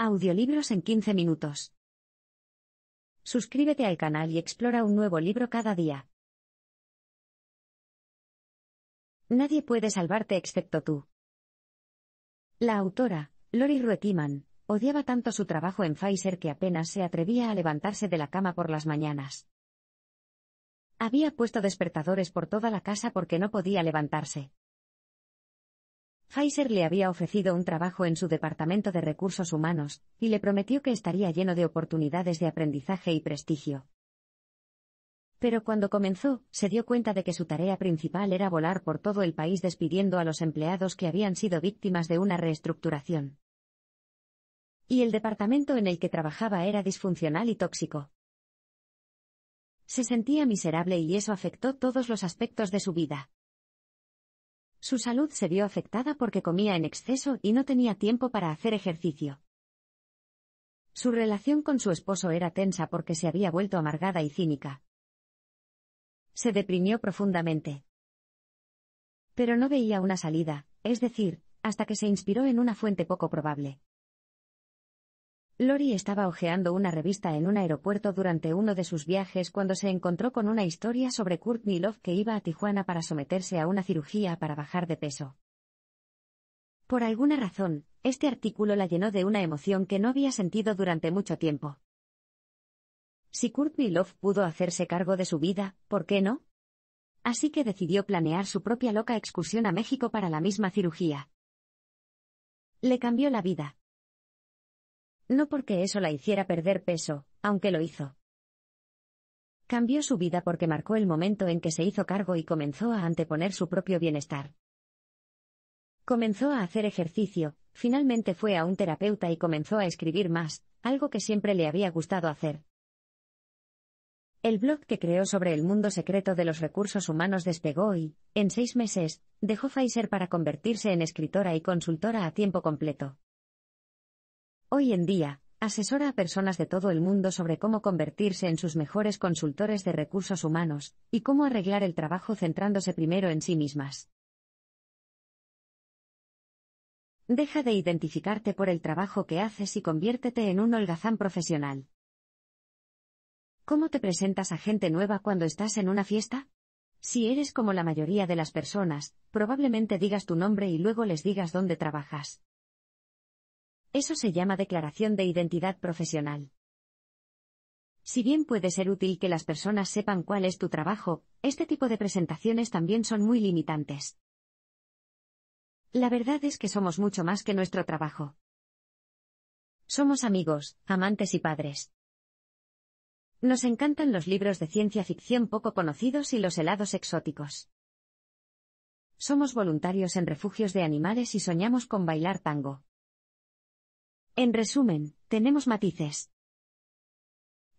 Audiolibros en 15 minutos. Suscríbete al canal y explora un nuevo libro cada día. Nadie puede salvarte excepto tú. La autora, Lori Ruetiman, odiaba tanto su trabajo en Pfizer que apenas se atrevía a levantarse de la cama por las mañanas. Había puesto despertadores por toda la casa porque no podía levantarse. Heiser le había ofrecido un trabajo en su departamento de recursos humanos, y le prometió que estaría lleno de oportunidades de aprendizaje y prestigio. Pero cuando comenzó, se dio cuenta de que su tarea principal era volar por todo el país despidiendo a los empleados que habían sido víctimas de una reestructuración. Y el departamento en el que trabajaba era disfuncional y tóxico. Se sentía miserable y eso afectó todos los aspectos de su vida. Su salud se vio afectada porque comía en exceso y no tenía tiempo para hacer ejercicio. Su relación con su esposo era tensa porque se había vuelto amargada y cínica. Se deprimió profundamente. Pero no veía una salida, es decir, hasta que se inspiró en una fuente poco probable. Lori estaba hojeando una revista en un aeropuerto durante uno de sus viajes cuando se encontró con una historia sobre Kurt Love que iba a Tijuana para someterse a una cirugía para bajar de peso. Por alguna razón, este artículo la llenó de una emoción que no había sentido durante mucho tiempo. Si Kurt Love pudo hacerse cargo de su vida, ¿por qué no? Así que decidió planear su propia loca excursión a México para la misma cirugía. Le cambió la vida, no porque eso la hiciera perder peso, aunque lo hizo. Cambió su vida porque marcó el momento en que se hizo cargo y comenzó a anteponer su propio bienestar. Comenzó a hacer ejercicio, finalmente fue a un terapeuta y comenzó a escribir más, algo que siempre le había gustado hacer. El blog que creó sobre el mundo secreto de los recursos humanos despegó y, en seis meses, dejó Pfizer para convertirse en escritora y consultora a tiempo completo. Hoy en día, asesora a personas de todo el mundo sobre cómo convertirse en sus mejores consultores de recursos humanos, y cómo arreglar el trabajo centrándose primero en sí mismas. Deja de identificarte por el trabajo que haces y conviértete en un holgazán profesional. ¿Cómo te presentas a gente nueva cuando estás en una fiesta? Si eres como la mayoría de las personas, probablemente digas tu nombre y luego les digas dónde trabajas. Eso se llama declaración de identidad profesional. Si bien puede ser útil que las personas sepan cuál es tu trabajo, este tipo de presentaciones también son muy limitantes. La verdad es que somos mucho más que nuestro trabajo. Somos amigos, amantes y padres. Nos encantan los libros de ciencia ficción poco conocidos y los helados exóticos. Somos voluntarios en refugios de animales y soñamos con bailar tango. En resumen, tenemos matices.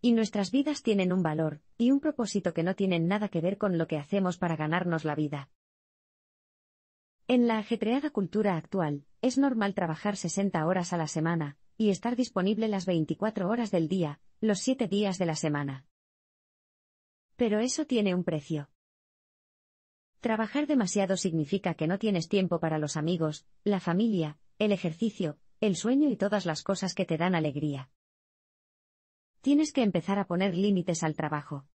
Y nuestras vidas tienen un valor, y un propósito que no tienen nada que ver con lo que hacemos para ganarnos la vida. En la ajetreada cultura actual, es normal trabajar 60 horas a la semana, y estar disponible las 24 horas del día, los 7 días de la semana. Pero eso tiene un precio. Trabajar demasiado significa que no tienes tiempo para los amigos, la familia, el ejercicio, el sueño y todas las cosas que te dan alegría. Tienes que empezar a poner límites al trabajo.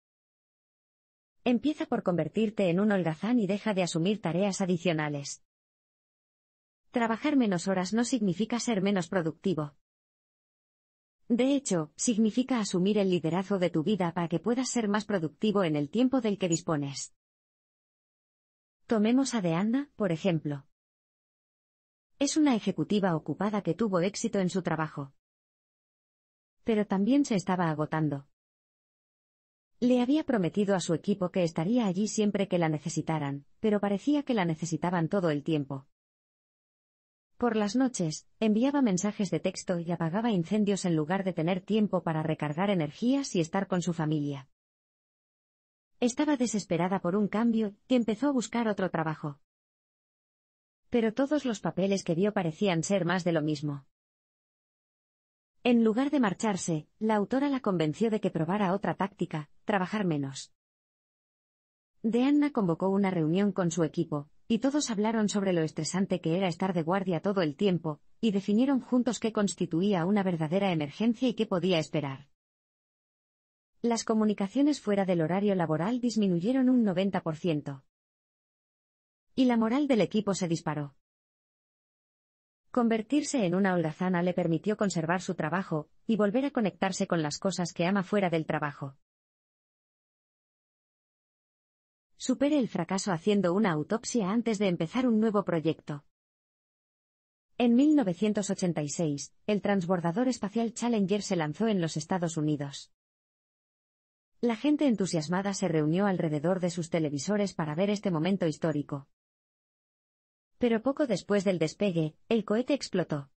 Empieza por convertirte en un holgazán y deja de asumir tareas adicionales. Trabajar menos horas no significa ser menos productivo. De hecho, significa asumir el liderazgo de tu vida para que puedas ser más productivo en el tiempo del que dispones. Tomemos a Deanna, por ejemplo. Es una ejecutiva ocupada que tuvo éxito en su trabajo. Pero también se estaba agotando. Le había prometido a su equipo que estaría allí siempre que la necesitaran, pero parecía que la necesitaban todo el tiempo. Por las noches, enviaba mensajes de texto y apagaba incendios en lugar de tener tiempo para recargar energías y estar con su familia. Estaba desesperada por un cambio y empezó a buscar otro trabajo pero todos los papeles que vio parecían ser más de lo mismo. En lugar de marcharse, la autora la convenció de que probara otra táctica, trabajar menos. Deanna convocó una reunión con su equipo, y todos hablaron sobre lo estresante que era estar de guardia todo el tiempo, y definieron juntos qué constituía una verdadera emergencia y qué podía esperar. Las comunicaciones fuera del horario laboral disminuyeron un 90% y la moral del equipo se disparó. Convertirse en una holgazana le permitió conservar su trabajo, y volver a conectarse con las cosas que ama fuera del trabajo. Supere el fracaso haciendo una autopsia antes de empezar un nuevo proyecto. En 1986, el transbordador espacial Challenger se lanzó en los Estados Unidos. La gente entusiasmada se reunió alrededor de sus televisores para ver este momento histórico. Pero poco después del despegue, el cohete explotó.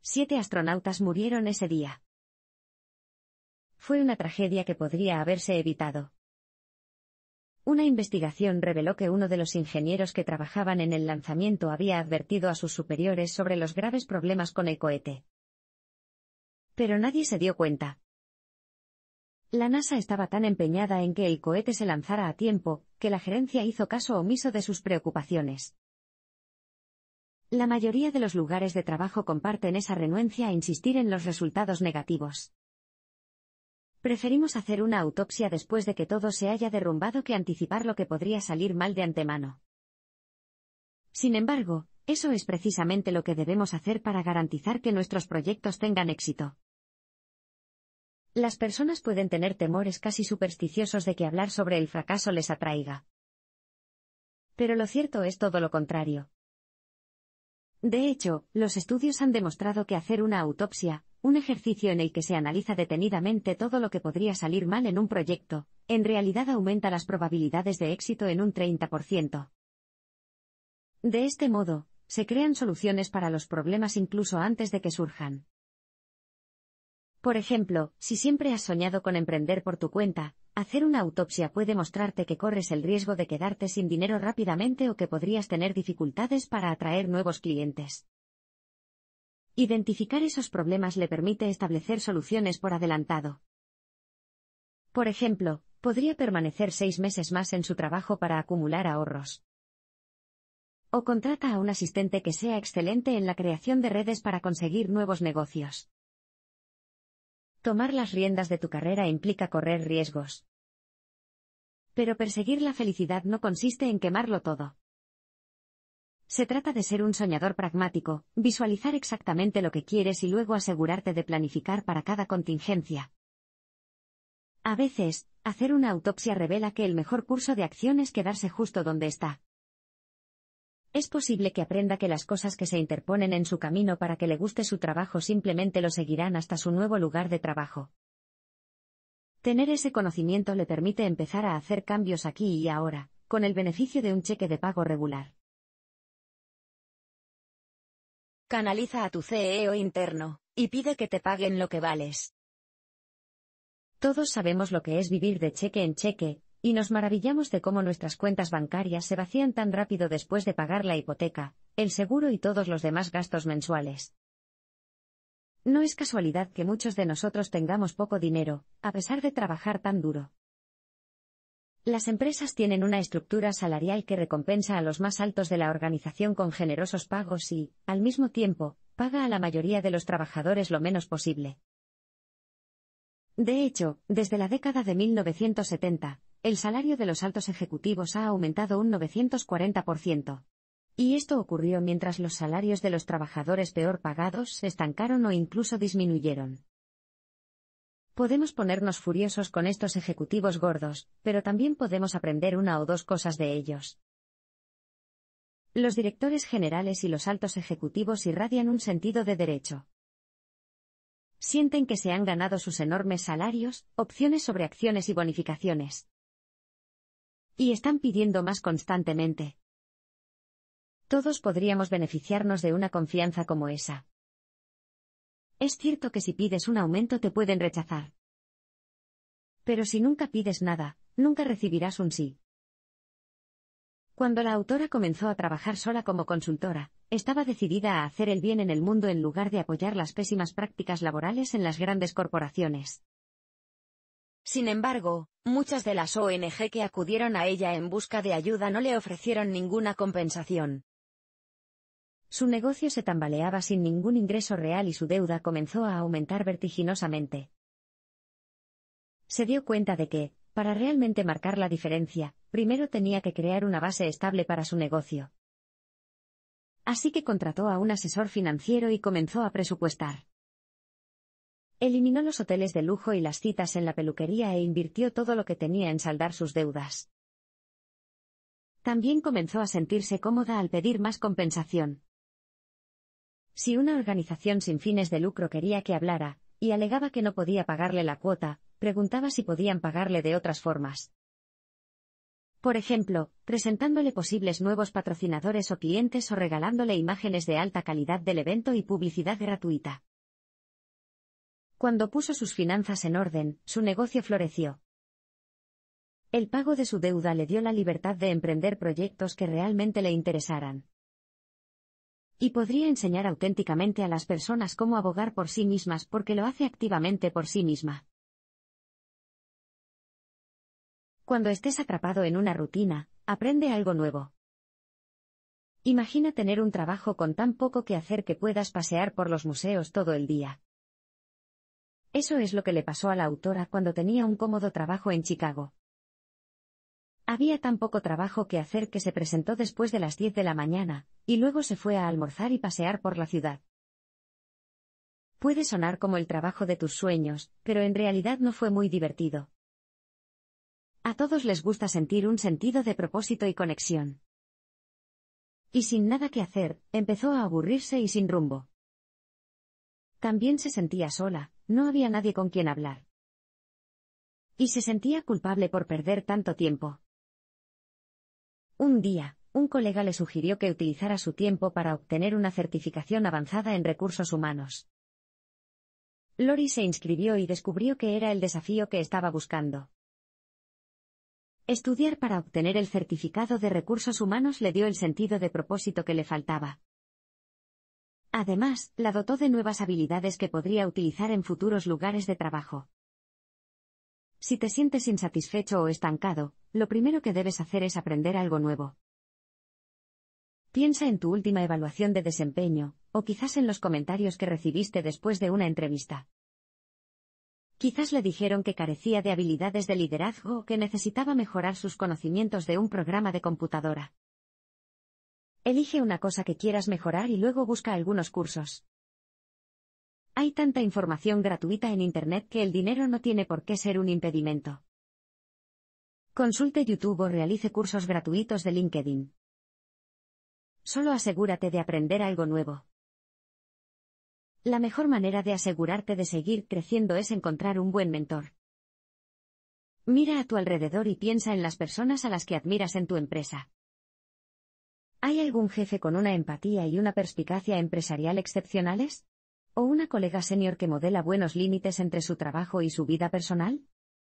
Siete astronautas murieron ese día. Fue una tragedia que podría haberse evitado. Una investigación reveló que uno de los ingenieros que trabajaban en el lanzamiento había advertido a sus superiores sobre los graves problemas con el cohete. Pero nadie se dio cuenta. La NASA estaba tan empeñada en que el cohete se lanzara a tiempo, que la gerencia hizo caso omiso de sus preocupaciones. La mayoría de los lugares de trabajo comparten esa renuencia a insistir en los resultados negativos. Preferimos hacer una autopsia después de que todo se haya derrumbado que anticipar lo que podría salir mal de antemano. Sin embargo, eso es precisamente lo que debemos hacer para garantizar que nuestros proyectos tengan éxito. Las personas pueden tener temores casi supersticiosos de que hablar sobre el fracaso les atraiga. Pero lo cierto es todo lo contrario. De hecho, los estudios han demostrado que hacer una autopsia, un ejercicio en el que se analiza detenidamente todo lo que podría salir mal en un proyecto, en realidad aumenta las probabilidades de éxito en un 30%. De este modo, se crean soluciones para los problemas incluso antes de que surjan. Por ejemplo, si siempre has soñado con emprender por tu cuenta, hacer una autopsia puede mostrarte que corres el riesgo de quedarte sin dinero rápidamente o que podrías tener dificultades para atraer nuevos clientes. Identificar esos problemas le permite establecer soluciones por adelantado. Por ejemplo, podría permanecer seis meses más en su trabajo para acumular ahorros. O contrata a un asistente que sea excelente en la creación de redes para conseguir nuevos negocios. Tomar las riendas de tu carrera implica correr riesgos. Pero perseguir la felicidad no consiste en quemarlo todo. Se trata de ser un soñador pragmático, visualizar exactamente lo que quieres y luego asegurarte de planificar para cada contingencia. A veces, hacer una autopsia revela que el mejor curso de acción es quedarse justo donde está. Es posible que aprenda que las cosas que se interponen en su camino para que le guste su trabajo simplemente lo seguirán hasta su nuevo lugar de trabajo. Tener ese conocimiento le permite empezar a hacer cambios aquí y ahora, con el beneficio de un cheque de pago regular. Canaliza a tu CEO interno, y pide que te paguen lo que vales. Todos sabemos lo que es vivir de cheque en cheque, y nos maravillamos de cómo nuestras cuentas bancarias se vacían tan rápido después de pagar la hipoteca, el seguro y todos los demás gastos mensuales. No es casualidad que muchos de nosotros tengamos poco dinero, a pesar de trabajar tan duro. Las empresas tienen una estructura salarial que recompensa a los más altos de la organización con generosos pagos y, al mismo tiempo, paga a la mayoría de los trabajadores lo menos posible. De hecho, desde la década de 1970, el salario de los altos ejecutivos ha aumentado un 940%. Y esto ocurrió mientras los salarios de los trabajadores peor pagados se estancaron o incluso disminuyeron. Podemos ponernos furiosos con estos ejecutivos gordos, pero también podemos aprender una o dos cosas de ellos. Los directores generales y los altos ejecutivos irradian un sentido de derecho. Sienten que se han ganado sus enormes salarios, opciones sobre acciones y bonificaciones. Y están pidiendo más constantemente. Todos podríamos beneficiarnos de una confianza como esa. Es cierto que si pides un aumento te pueden rechazar. Pero si nunca pides nada, nunca recibirás un sí. Cuando la autora comenzó a trabajar sola como consultora, estaba decidida a hacer el bien en el mundo en lugar de apoyar las pésimas prácticas laborales en las grandes corporaciones. Sin embargo, muchas de las ONG que acudieron a ella en busca de ayuda no le ofrecieron ninguna compensación. Su negocio se tambaleaba sin ningún ingreso real y su deuda comenzó a aumentar vertiginosamente. Se dio cuenta de que, para realmente marcar la diferencia, primero tenía que crear una base estable para su negocio. Así que contrató a un asesor financiero y comenzó a presupuestar. Eliminó los hoteles de lujo y las citas en la peluquería e invirtió todo lo que tenía en saldar sus deudas. También comenzó a sentirse cómoda al pedir más compensación. Si una organización sin fines de lucro quería que hablara, y alegaba que no podía pagarle la cuota, preguntaba si podían pagarle de otras formas. Por ejemplo, presentándole posibles nuevos patrocinadores o clientes o regalándole imágenes de alta calidad del evento y publicidad gratuita. Cuando puso sus finanzas en orden, su negocio floreció. El pago de su deuda le dio la libertad de emprender proyectos que realmente le interesaran. Y podría enseñar auténticamente a las personas cómo abogar por sí mismas porque lo hace activamente por sí misma. Cuando estés atrapado en una rutina, aprende algo nuevo. Imagina tener un trabajo con tan poco que hacer que puedas pasear por los museos todo el día. Eso es lo que le pasó a la autora cuando tenía un cómodo trabajo en Chicago. Había tan poco trabajo que hacer que se presentó después de las 10 de la mañana, y luego se fue a almorzar y pasear por la ciudad. Puede sonar como el trabajo de tus sueños, pero en realidad no fue muy divertido. A todos les gusta sentir un sentido de propósito y conexión. Y sin nada que hacer, empezó a aburrirse y sin rumbo. También se sentía sola, no había nadie con quien hablar. Y se sentía culpable por perder tanto tiempo. Un día, un colega le sugirió que utilizara su tiempo para obtener una certificación avanzada en recursos humanos. Lori se inscribió y descubrió que era el desafío que estaba buscando. Estudiar para obtener el certificado de recursos humanos le dio el sentido de propósito que le faltaba. Además, la dotó de nuevas habilidades que podría utilizar en futuros lugares de trabajo. Si te sientes insatisfecho o estancado, lo primero que debes hacer es aprender algo nuevo. Piensa en tu última evaluación de desempeño, o quizás en los comentarios que recibiste después de una entrevista. Quizás le dijeron que carecía de habilidades de liderazgo o que necesitaba mejorar sus conocimientos de un programa de computadora. Elige una cosa que quieras mejorar y luego busca algunos cursos. Hay tanta información gratuita en Internet que el dinero no tiene por qué ser un impedimento. Consulte YouTube o realice cursos gratuitos de LinkedIn. Solo asegúrate de aprender algo nuevo. La mejor manera de asegurarte de seguir creciendo es encontrar un buen mentor. Mira a tu alrededor y piensa en las personas a las que admiras en tu empresa. ¿Hay algún jefe con una empatía y una perspicacia empresarial excepcionales? ¿O una colega senior que modela buenos límites entre su trabajo y su vida personal?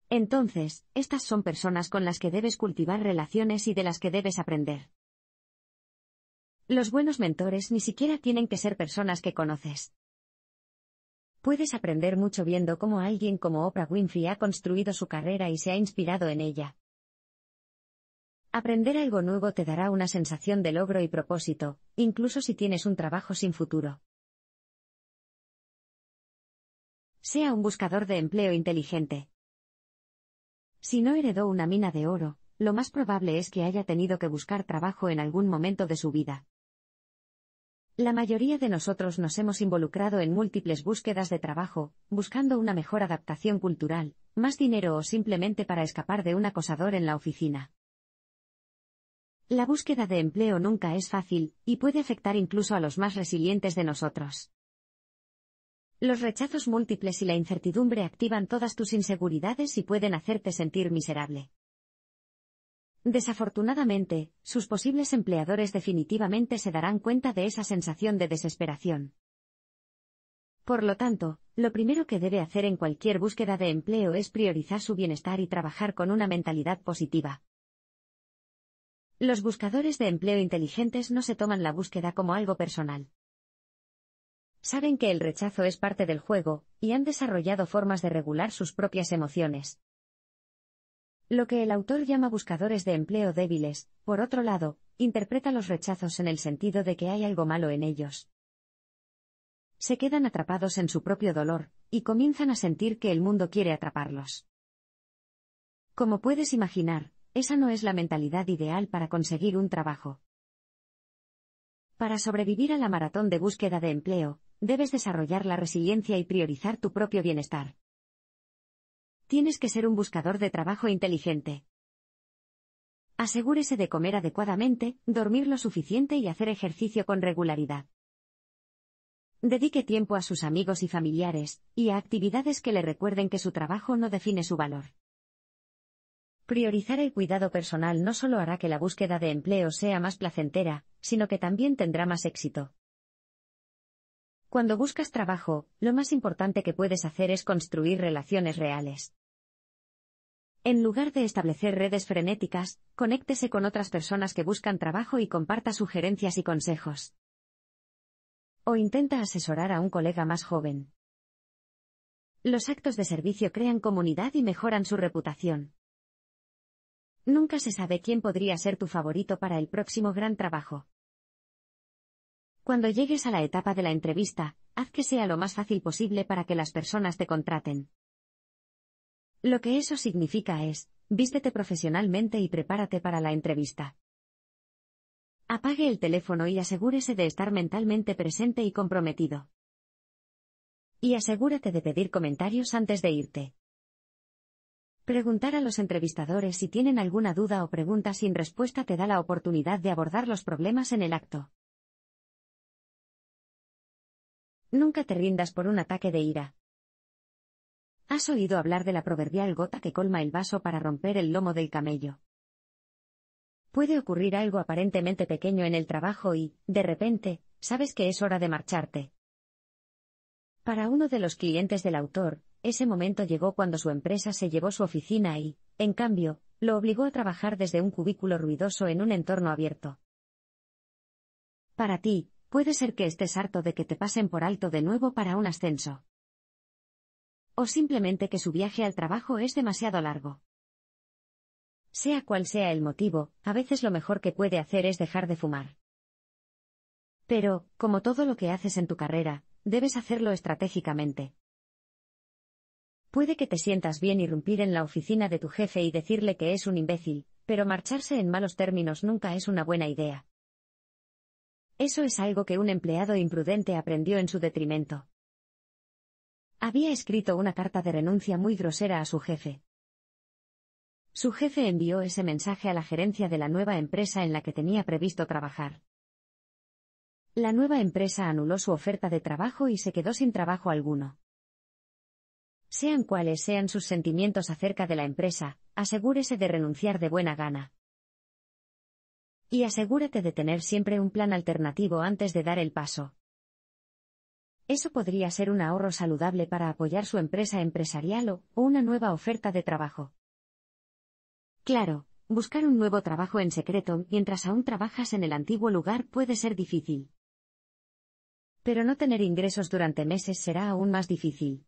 Entonces, estas son personas con las que debes cultivar relaciones y de las que debes aprender. Los buenos mentores ni siquiera tienen que ser personas que conoces. Puedes aprender mucho viendo cómo alguien como Oprah Winfrey ha construido su carrera y se ha inspirado en ella. Aprender algo nuevo te dará una sensación de logro y propósito, incluso si tienes un trabajo sin futuro. Sea un buscador de empleo inteligente. Si no heredó una mina de oro, lo más probable es que haya tenido que buscar trabajo en algún momento de su vida. La mayoría de nosotros nos hemos involucrado en múltiples búsquedas de trabajo, buscando una mejor adaptación cultural, más dinero o simplemente para escapar de un acosador en la oficina. La búsqueda de empleo nunca es fácil, y puede afectar incluso a los más resilientes de nosotros. Los rechazos múltiples y la incertidumbre activan todas tus inseguridades y pueden hacerte sentir miserable. Desafortunadamente, sus posibles empleadores definitivamente se darán cuenta de esa sensación de desesperación. Por lo tanto, lo primero que debe hacer en cualquier búsqueda de empleo es priorizar su bienestar y trabajar con una mentalidad positiva. Los buscadores de empleo inteligentes no se toman la búsqueda como algo personal. Saben que el rechazo es parte del juego, y han desarrollado formas de regular sus propias emociones. Lo que el autor llama buscadores de empleo débiles, por otro lado, interpreta los rechazos en el sentido de que hay algo malo en ellos. Se quedan atrapados en su propio dolor, y comienzan a sentir que el mundo quiere atraparlos. Como puedes imaginar, esa no es la mentalidad ideal para conseguir un trabajo. Para sobrevivir a la maratón de búsqueda de empleo, debes desarrollar la resiliencia y priorizar tu propio bienestar. Tienes que ser un buscador de trabajo inteligente. Asegúrese de comer adecuadamente, dormir lo suficiente y hacer ejercicio con regularidad. Dedique tiempo a sus amigos y familiares, y a actividades que le recuerden que su trabajo no define su valor. Priorizar el cuidado personal no solo hará que la búsqueda de empleo sea más placentera, sino que también tendrá más éxito. Cuando buscas trabajo, lo más importante que puedes hacer es construir relaciones reales. En lugar de establecer redes frenéticas, conéctese con otras personas que buscan trabajo y comparta sugerencias y consejos. O intenta asesorar a un colega más joven. Los actos de servicio crean comunidad y mejoran su reputación. Nunca se sabe quién podría ser tu favorito para el próximo gran trabajo. Cuando llegues a la etapa de la entrevista, haz que sea lo más fácil posible para que las personas te contraten. Lo que eso significa es, vístete profesionalmente y prepárate para la entrevista. Apague el teléfono y asegúrese de estar mentalmente presente y comprometido. Y asegúrate de pedir comentarios antes de irte. Preguntar a los entrevistadores si tienen alguna duda o pregunta sin respuesta te da la oportunidad de abordar los problemas en el acto. Nunca te rindas por un ataque de ira. ¿Has oído hablar de la proverbial gota que colma el vaso para romper el lomo del camello? Puede ocurrir algo aparentemente pequeño en el trabajo y, de repente, sabes que es hora de marcharte. Para uno de los clientes del autor, ese momento llegó cuando su empresa se llevó su oficina y, en cambio, lo obligó a trabajar desde un cubículo ruidoso en un entorno abierto. Para ti, puede ser que estés harto de que te pasen por alto de nuevo para un ascenso. O simplemente que su viaje al trabajo es demasiado largo. Sea cual sea el motivo, a veces lo mejor que puede hacer es dejar de fumar. Pero, como todo lo que haces en tu carrera, Debes hacerlo estratégicamente. Puede que te sientas bien irrumpir en la oficina de tu jefe y decirle que es un imbécil, pero marcharse en malos términos nunca es una buena idea. Eso es algo que un empleado imprudente aprendió en su detrimento. Había escrito una carta de renuncia muy grosera a su jefe. Su jefe envió ese mensaje a la gerencia de la nueva empresa en la que tenía previsto trabajar. La nueva empresa anuló su oferta de trabajo y se quedó sin trabajo alguno. Sean cuales sean sus sentimientos acerca de la empresa, asegúrese de renunciar de buena gana. Y asegúrate de tener siempre un plan alternativo antes de dar el paso. Eso podría ser un ahorro saludable para apoyar su empresa empresarial o, una nueva oferta de trabajo. Claro, buscar un nuevo trabajo en secreto mientras aún trabajas en el antiguo lugar puede ser difícil. Pero no tener ingresos durante meses será aún más difícil.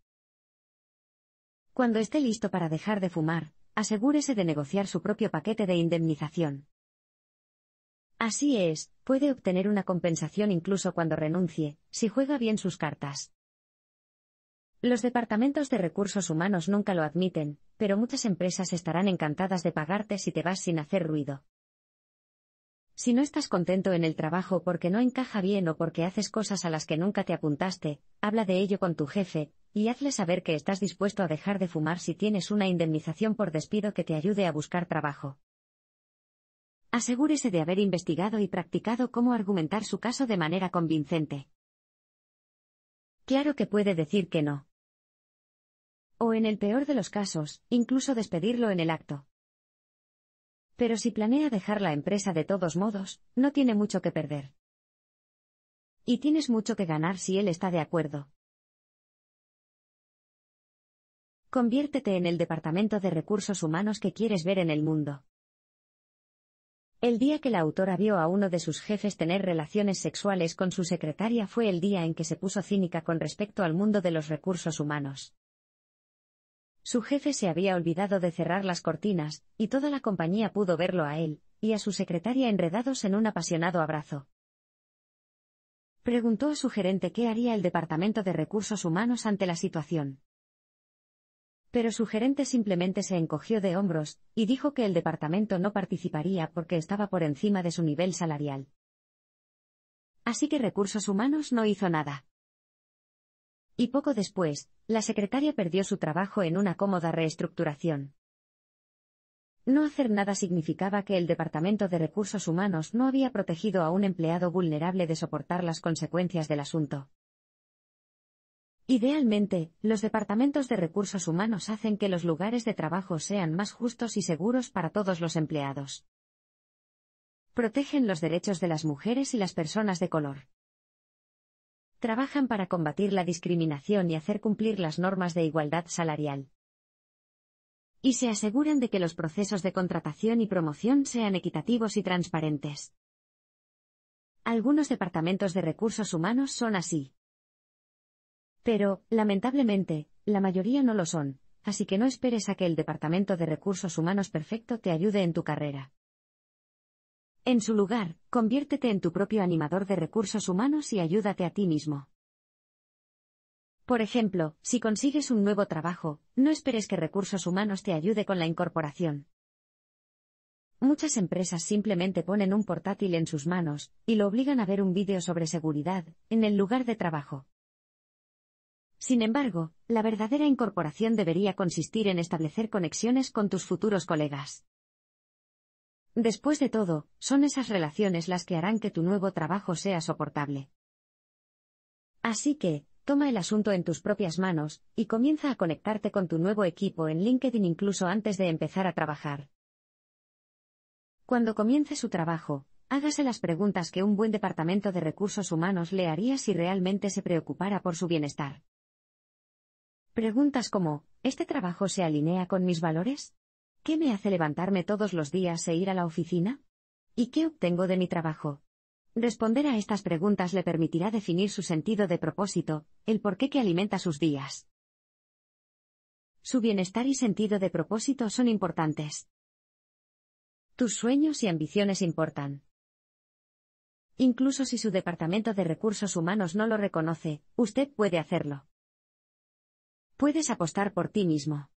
Cuando esté listo para dejar de fumar, asegúrese de negociar su propio paquete de indemnización. Así es, puede obtener una compensación incluso cuando renuncie, si juega bien sus cartas. Los departamentos de recursos humanos nunca lo admiten, pero muchas empresas estarán encantadas de pagarte si te vas sin hacer ruido. Si no estás contento en el trabajo porque no encaja bien o porque haces cosas a las que nunca te apuntaste, habla de ello con tu jefe, y hazle saber que estás dispuesto a dejar de fumar si tienes una indemnización por despido que te ayude a buscar trabajo. Asegúrese de haber investigado y practicado cómo argumentar su caso de manera convincente. Claro que puede decir que no. O en el peor de los casos, incluso despedirlo en el acto. Pero si planea dejar la empresa de todos modos, no tiene mucho que perder. Y tienes mucho que ganar si él está de acuerdo. Conviértete en el departamento de recursos humanos que quieres ver en el mundo. El día que la autora vio a uno de sus jefes tener relaciones sexuales con su secretaria fue el día en que se puso cínica con respecto al mundo de los recursos humanos. Su jefe se había olvidado de cerrar las cortinas, y toda la compañía pudo verlo a él, y a su secretaria enredados en un apasionado abrazo. Preguntó a su gerente qué haría el Departamento de Recursos Humanos ante la situación. Pero su gerente simplemente se encogió de hombros, y dijo que el departamento no participaría porque estaba por encima de su nivel salarial. Así que Recursos Humanos no hizo nada. Y poco después, la secretaria perdió su trabajo en una cómoda reestructuración. No hacer nada significaba que el Departamento de Recursos Humanos no había protegido a un empleado vulnerable de soportar las consecuencias del asunto. Idealmente, los departamentos de recursos humanos hacen que los lugares de trabajo sean más justos y seguros para todos los empleados. Protegen los derechos de las mujeres y las personas de color trabajan para combatir la discriminación y hacer cumplir las normas de igualdad salarial. Y se aseguran de que los procesos de contratación y promoción sean equitativos y transparentes. Algunos departamentos de recursos humanos son así. Pero, lamentablemente, la mayoría no lo son, así que no esperes a que el departamento de recursos humanos perfecto te ayude en tu carrera. En su lugar, conviértete en tu propio animador de recursos humanos y ayúdate a ti mismo. Por ejemplo, si consigues un nuevo trabajo, no esperes que recursos humanos te ayude con la incorporación. Muchas empresas simplemente ponen un portátil en sus manos, y lo obligan a ver un vídeo sobre seguridad, en el lugar de trabajo. Sin embargo, la verdadera incorporación debería consistir en establecer conexiones con tus futuros colegas. Después de todo, son esas relaciones las que harán que tu nuevo trabajo sea soportable. Así que, toma el asunto en tus propias manos, y comienza a conectarte con tu nuevo equipo en LinkedIn incluso antes de empezar a trabajar. Cuando comience su trabajo, hágase las preguntas que un buen departamento de recursos humanos le haría si realmente se preocupara por su bienestar. Preguntas como, ¿este trabajo se alinea con mis valores? ¿Qué me hace levantarme todos los días e ir a la oficina? ¿Y qué obtengo de mi trabajo? Responder a estas preguntas le permitirá definir su sentido de propósito, el porqué que alimenta sus días. Su bienestar y sentido de propósito son importantes. Tus sueños y ambiciones importan. Incluso si su Departamento de Recursos Humanos no lo reconoce, usted puede hacerlo. Puedes apostar por ti mismo.